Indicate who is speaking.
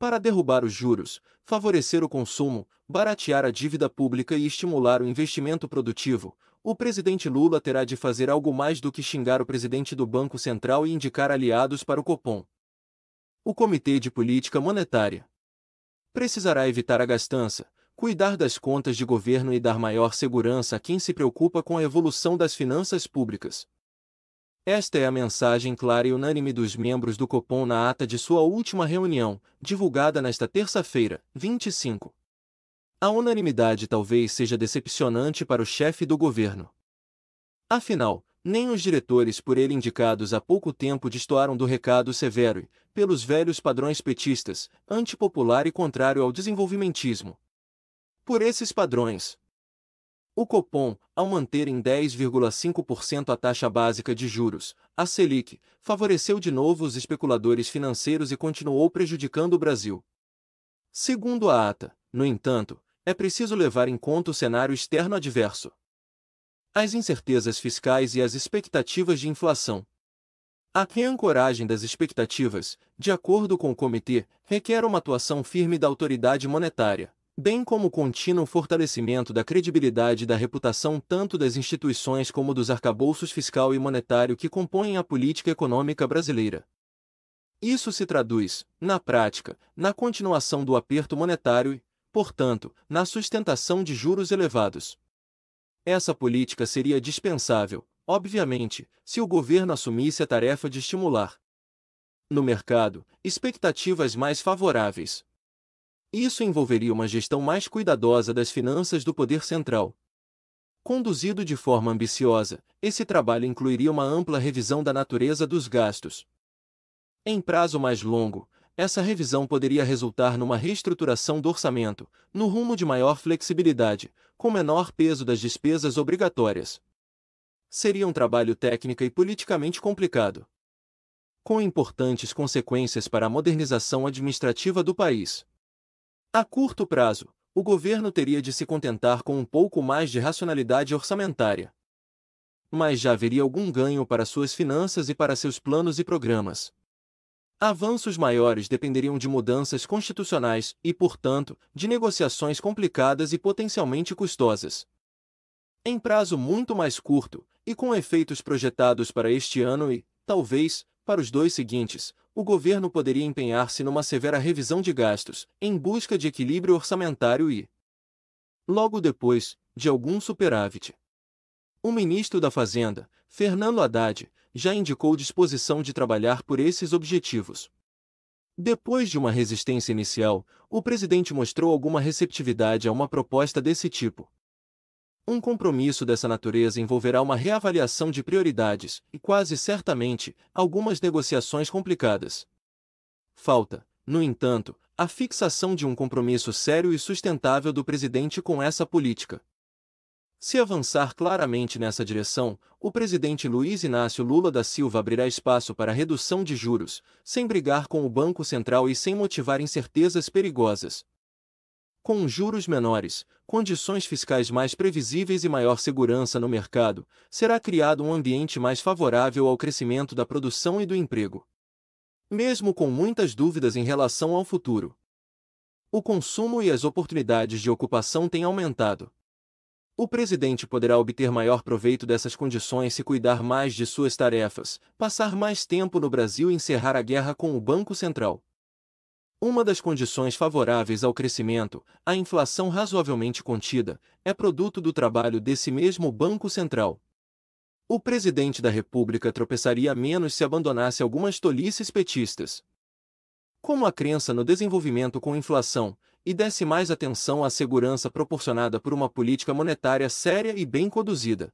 Speaker 1: para derrubar os juros, favorecer o consumo, baratear a dívida pública e estimular o investimento produtivo, o presidente Lula terá de fazer algo mais do que xingar o presidente do Banco Central e indicar aliados para o Copom. O Comitê de Política Monetária precisará evitar a gastança, cuidar das contas de governo e dar maior segurança a quem se preocupa com a evolução das finanças públicas, esta é a mensagem clara e unânime dos membros do Copom na ata de sua última reunião, divulgada nesta terça-feira, 25. A unanimidade talvez seja decepcionante para o chefe do governo. Afinal, nem os diretores por ele indicados há pouco tempo destoaram do recado severo e, pelos velhos padrões petistas, antipopular e contrário ao desenvolvimentismo. Por esses padrões, o Copom, ao manter em 10,5% a taxa básica de juros, a Selic, favoreceu de novo os especuladores financeiros e continuou prejudicando o Brasil. Segundo a ata, no entanto, é preciso levar em conta o cenário externo adverso. As incertezas fiscais e as expectativas de inflação. A reancoragem das expectativas, de acordo com o comitê, requer uma atuação firme da autoridade monetária bem como o contínuo fortalecimento da credibilidade e da reputação tanto das instituições como dos arcabouços fiscal e monetário que compõem a política econômica brasileira. Isso se traduz, na prática, na continuação do aperto monetário e, portanto, na sustentação de juros elevados. Essa política seria dispensável, obviamente, se o governo assumisse a tarefa de estimular no mercado expectativas mais favoráveis, isso envolveria uma gestão mais cuidadosa das finanças do poder central. Conduzido de forma ambiciosa, esse trabalho incluiria uma ampla revisão da natureza dos gastos. Em prazo mais longo, essa revisão poderia resultar numa reestruturação do orçamento, no rumo de maior flexibilidade, com menor peso das despesas obrigatórias. Seria um trabalho técnica e politicamente complicado, com importantes consequências para a modernização administrativa do país. A curto prazo, o governo teria de se contentar com um pouco mais de racionalidade orçamentária. Mas já haveria algum ganho para suas finanças e para seus planos e programas. Avanços maiores dependeriam de mudanças constitucionais e, portanto, de negociações complicadas e potencialmente custosas. Em prazo muito mais curto, e com efeitos projetados para este ano e, talvez, para os dois seguintes, o governo poderia empenhar-se numa severa revisão de gastos, em busca de equilíbrio orçamentário e, logo depois, de algum superávit. O ministro da Fazenda, Fernando Haddad, já indicou disposição de trabalhar por esses objetivos. Depois de uma resistência inicial, o presidente mostrou alguma receptividade a uma proposta desse tipo. Um compromisso dessa natureza envolverá uma reavaliação de prioridades e, quase certamente, algumas negociações complicadas. Falta, no entanto, a fixação de um compromisso sério e sustentável do presidente com essa política. Se avançar claramente nessa direção, o presidente Luiz Inácio Lula da Silva abrirá espaço para redução de juros, sem brigar com o Banco Central e sem motivar incertezas perigosas. Com juros menores, condições fiscais mais previsíveis e maior segurança no mercado, será criado um ambiente mais favorável ao crescimento da produção e do emprego. Mesmo com muitas dúvidas em relação ao futuro, o consumo e as oportunidades de ocupação têm aumentado. O presidente poderá obter maior proveito dessas condições se cuidar mais de suas tarefas, passar mais tempo no Brasil e encerrar a guerra com o Banco Central. Uma das condições favoráveis ao crescimento, a inflação razoavelmente contida, é produto do trabalho desse mesmo Banco Central. O presidente da República tropeçaria menos se abandonasse algumas tolices petistas. Como a crença no desenvolvimento com inflação, e desse mais atenção à segurança proporcionada por uma política monetária séria e bem conduzida.